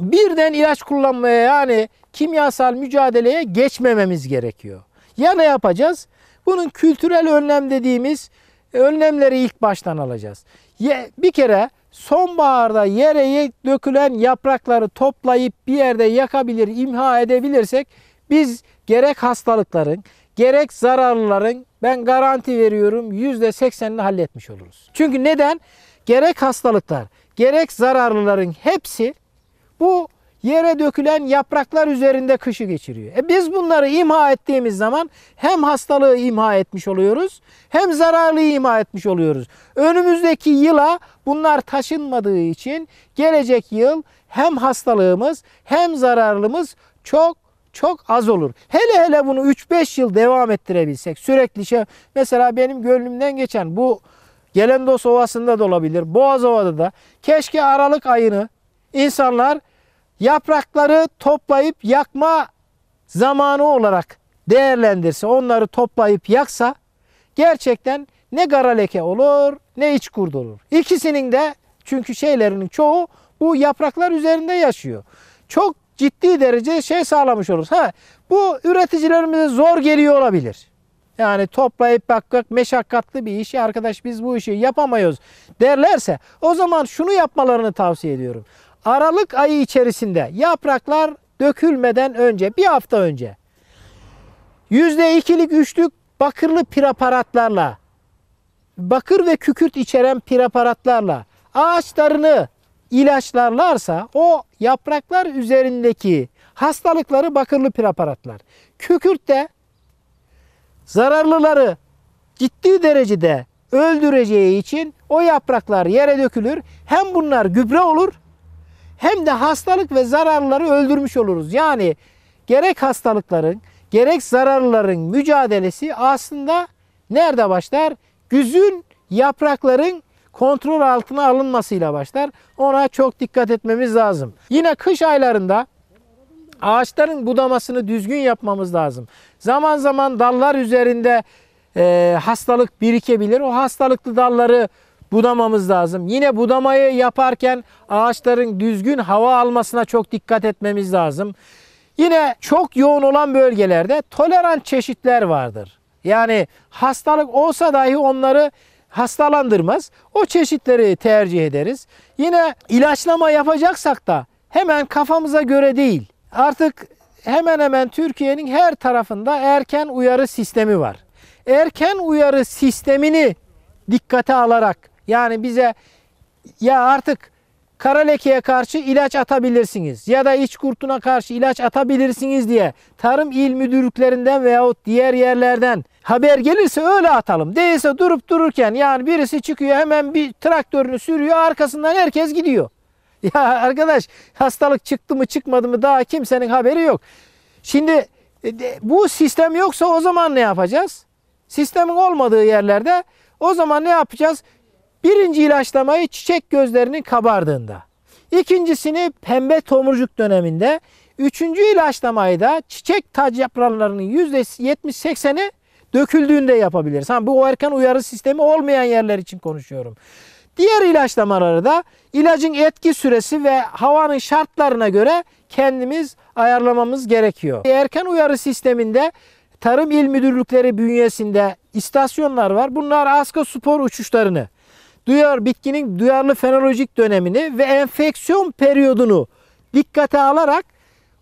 birden ilaç kullanmaya yani kimyasal mücadeleye geçmememiz gerekiyor. Ya ne yapacağız? Bunun kültürel önlem dediğimiz e, önlemleri ilk baştan alacağız. Bir kere sonbaharda yere dökülen yaprakları toplayıp bir yerde yakabilir, imha edebilirsek biz gerek hastalıkların, gerek zararlıların ben garanti veriyorum yüzde seksenini halletmiş oluruz. Çünkü neden? Gerek hastalıklar, gerek zararlıların hepsi bu yere dökülen yapraklar üzerinde kışı geçiriyor. E biz bunları imha ettiğimiz zaman hem hastalığı imha etmiş oluyoruz hem zararlı imha etmiş oluyoruz. Önümüzdeki yıla bunlar taşınmadığı için gelecek yıl hem hastalığımız hem zararlımız çok çok az olur. Hele hele bunu 3-5 yıl devam ettirebilsek sürekli şey mesela benim gönlümden geçen bu Gelendos Ovası'nda da olabilir. Boğaz Ova'da da keşke Aralık ayını insanlar yaprakları toplayıp yakma zamanı olarak değerlendirse, onları toplayıp yaksa gerçekten ne kara leke olur ne iç kurd olur. İkisinin de çünkü şeylerinin çoğu bu yapraklar üzerinde yaşıyor. Çok ciddi derece şey sağlamış oluruz. Ha, bu üreticilerimize zor geliyor olabilir. Yani toplayıp bakmak meşakkatli bir iş. Arkadaş biz bu işi yapamıyoruz derlerse o zaman şunu yapmalarını tavsiye ediyorum. Aralık ayı içerisinde yapraklar dökülmeden önce, bir hafta önce %2'lik, üçlük bakırlı preparatlarla, bakır ve kükürt içeren preparatlarla ağaçlarını ilaçlarlarsa o yapraklar üzerindeki hastalıkları bakırlı preparatlar. Kükürt de zararlıları ciddi derecede öldüreceği için o yapraklar yere dökülür. Hem bunlar gübre olur hem de hastalık ve zararları öldürmüş oluruz. Yani gerek hastalıkların gerek zararların mücadelesi aslında nerede başlar? Güzün yaprakların kontrol altına alınmasıyla başlar. Ona çok dikkat etmemiz lazım. Yine kış aylarında ağaçların budamasını düzgün yapmamız lazım. Zaman zaman dallar üzerinde e, hastalık birikebilir. O hastalıklı dalları budamamız lazım. Yine budamayı yaparken ağaçların düzgün hava almasına çok dikkat etmemiz lazım. Yine çok yoğun olan bölgelerde tolerant çeşitler vardır. Yani hastalık olsa dahi onları hastalandırmaz. O çeşitleri tercih ederiz. Yine ilaçlama yapacaksak da hemen kafamıza göre değil. Artık hemen hemen Türkiye'nin her tarafında erken uyarı sistemi var. Erken uyarı sistemini dikkate alarak yani bize ya artık kara lekeye karşı ilaç atabilirsiniz ya da iç kurtuna karşı ilaç atabilirsiniz diye tarım il müdürlüklerinden veyahut diğer yerlerden haber gelirse öyle atalım. Değilse durup dururken yani birisi çıkıyor hemen bir traktörünü sürüyor arkasından herkes gidiyor. Ya arkadaş hastalık çıktı mı çıkmadı mı daha kimsenin haberi yok. Şimdi e, bu sistem yoksa o zaman ne yapacağız? Sistemin olmadığı yerlerde o zaman ne yapacağız? Birinci ilaçlamayı çiçek gözlerinin kabardığında, ikincisini pembe tomurcuk döneminde, üçüncü ilaçlamayı da çiçek tac yapraklarının %70-80'i döküldüğünde yapabiliriz. Ha, bu erken uyarı sistemi olmayan yerler için konuşuyorum. Diğer ilaçlamaları da ilacın etki süresi ve havanın şartlarına göre kendimiz ayarlamamız gerekiyor. Erken uyarı sisteminde Tarım il Müdürlükleri bünyesinde istasyonlar var. Bunlar Aska Spor uçuşlarını duyar bitkinin duyarlı fenolojik dönemini ve enfeksiyon periyodunu dikkate alarak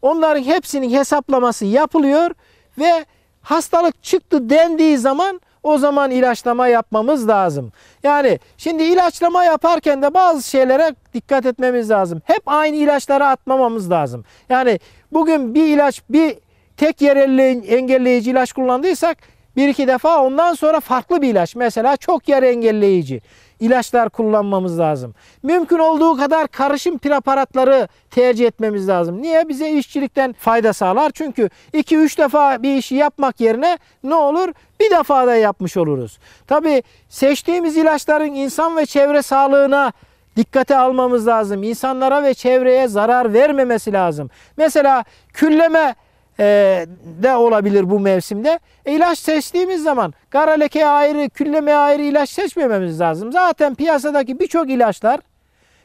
onların hepsinin hesaplaması yapılıyor ve hastalık çıktı dendiği zaman o zaman ilaçlama yapmamız lazım. Yani şimdi ilaçlama yaparken de bazı şeylere dikkat etmemiz lazım. Hep aynı ilaçları atmamamız lazım. Yani bugün bir ilaç bir tek yerelli engelleyici ilaç kullandıysak bir iki defa ondan sonra farklı bir ilaç. Mesela çok yer engelleyici ilaçlar kullanmamız lazım. Mümkün olduğu kadar karışım preparatları tercih etmemiz lazım. Niye? Bize işçilikten fayda sağlar. Çünkü 2-3 defa bir işi yapmak yerine ne olur? Bir defa da yapmış oluruz. Tabi seçtiğimiz ilaçların insan ve çevre sağlığına dikkate almamız lazım. İnsanlara ve çevreye zarar vermemesi lazım. Mesela külleme de ee, olabilir bu mevsimde. E, ilaç seçtiğimiz zaman kara leke ayrı, külleme ayrı ilaç seçmememiz lazım. Zaten piyasadaki birçok ilaçlar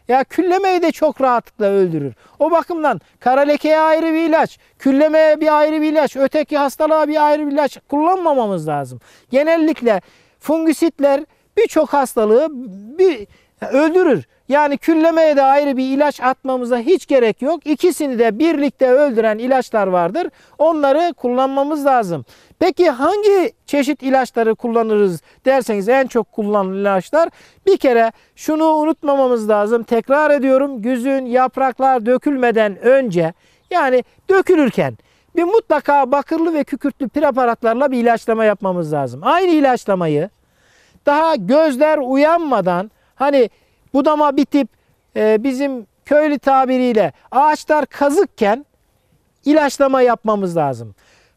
ya küllemeyi de çok rahatlıkla öldürür. O bakımdan kara lekeye ayrı bir ilaç, küllemeye bir ayrı bir ilaç, öteki hastalığa bir ayrı bir ilaç kullanmamamız lazım. Genellikle fungisitler birçok hastalığı bir öldürür. Yani küllemeye de ayrı bir ilaç atmamıza hiç gerek yok. İkisini de birlikte öldüren ilaçlar vardır. Onları kullanmamız lazım. Peki hangi çeşit ilaçları kullanırız derseniz en çok kullanılan ilaçlar bir kere şunu unutmamamız lazım. Tekrar ediyorum güzün yapraklar dökülmeden önce yani dökülürken bir mutlaka bakırlı ve kükürtlü preparatlarla bir ilaçlama yapmamız lazım. Aynı ilaçlamayı daha gözler uyanmadan Hani budama bitip e, bizim köylü tabiriyle ağaçlar kazıkken ilaçlama yapmamız lazım.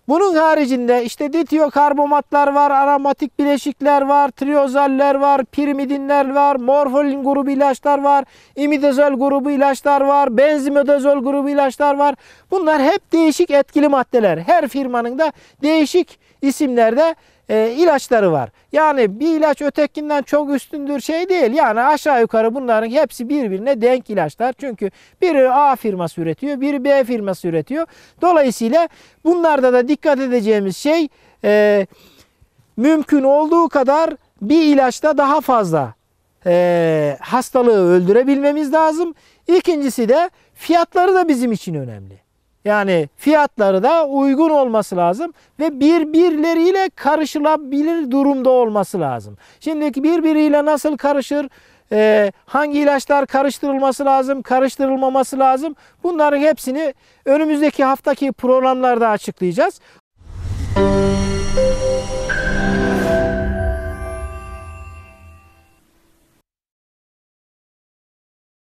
Bunun haricinde işte ditiyokarbomatlar var, aromatik bileşikler var, triozaller var, pirimidinler var, morfolin grubu ilaçlar var, imidazol grubu ilaçlar var, benzimidazol grubu ilaçlar var. Bunlar hep değişik etkili maddeler. Her firmanın da değişik isimlerde e, ilaçları var. Yani bir ilaç ötekinden çok üstündür şey değil. Yani aşağı yukarı bunların hepsi birbirine denk ilaçlar. Çünkü biri A firması üretiyor, biri B firması üretiyor. Dolayısıyla bunlarda da dikkat edeceğimiz şey e, mümkün olduğu kadar bir ilaçta daha fazla e, hastalığı öldürebilmemiz lazım. İkincisi de fiyatları da bizim için önemli. Yani fiyatları da uygun olması lazım ve birbirleriyle karışılabilir durumda olması lazım. Şimdi birbiriyle nasıl karışır? Ee, hangi ilaçlar karıştırılması lazım, karıştırılmaması lazım. Bunların hepsini önümüzdeki haftaki programlarda açıklayacağız. Müzik